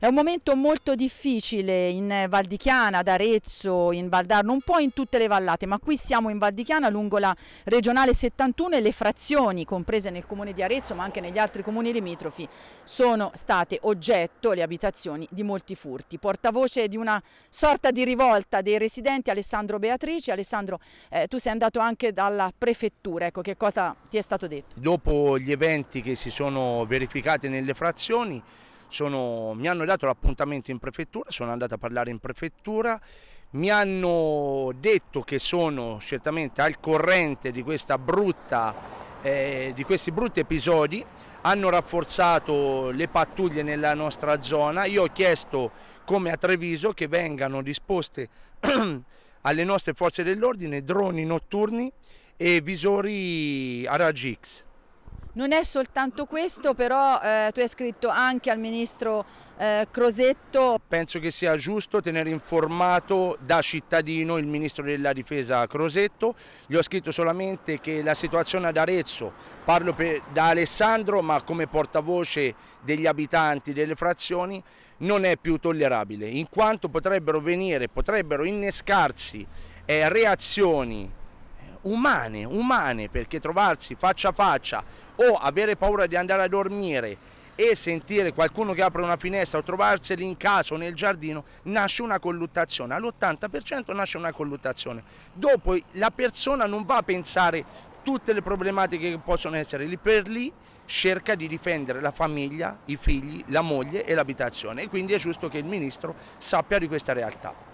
È un momento molto difficile in Val di Chiana, ad Arezzo, in Valdarno, un po' in tutte le vallate, ma qui siamo in Val di Chiana lungo la regionale 71 e le frazioni comprese nel comune di Arezzo ma anche negli altri comuni limitrofi sono state oggetto le abitazioni di molti furti. Portavoce di una sorta di rivolta dei residenti Alessandro Beatrice. Alessandro eh, tu sei andato anche dalla prefettura, ecco che cosa ti è stato detto? Dopo gli eventi che si sono verificati nelle frazioni sono, mi hanno dato l'appuntamento in prefettura, sono andato a parlare in prefettura, mi hanno detto che sono certamente al corrente di, brutta, eh, di questi brutti episodi, hanno rafforzato le pattuglie nella nostra zona, io ho chiesto come a Treviso che vengano disposte alle nostre forze dell'ordine droni notturni e visori a raggi X. Non è soltanto questo, però eh, tu hai scritto anche al ministro eh, Crosetto. Penso che sia giusto tenere informato da cittadino il ministro della difesa Crosetto. Gli ho scritto solamente che la situazione ad Arezzo, parlo per, da Alessandro ma come portavoce degli abitanti delle frazioni, non è più tollerabile, in quanto potrebbero venire, potrebbero innescarsi eh, reazioni umane, umane, perché trovarsi faccia a faccia o avere paura di andare a dormire e sentire qualcuno che apre una finestra o trovarseli in casa o nel giardino, nasce una colluttazione. All'80% nasce una colluttazione. Dopo la persona non va a pensare tutte le problematiche che possono essere lì per lì, cerca di difendere la famiglia, i figli, la moglie e l'abitazione e quindi è giusto che il Ministro sappia di questa realtà.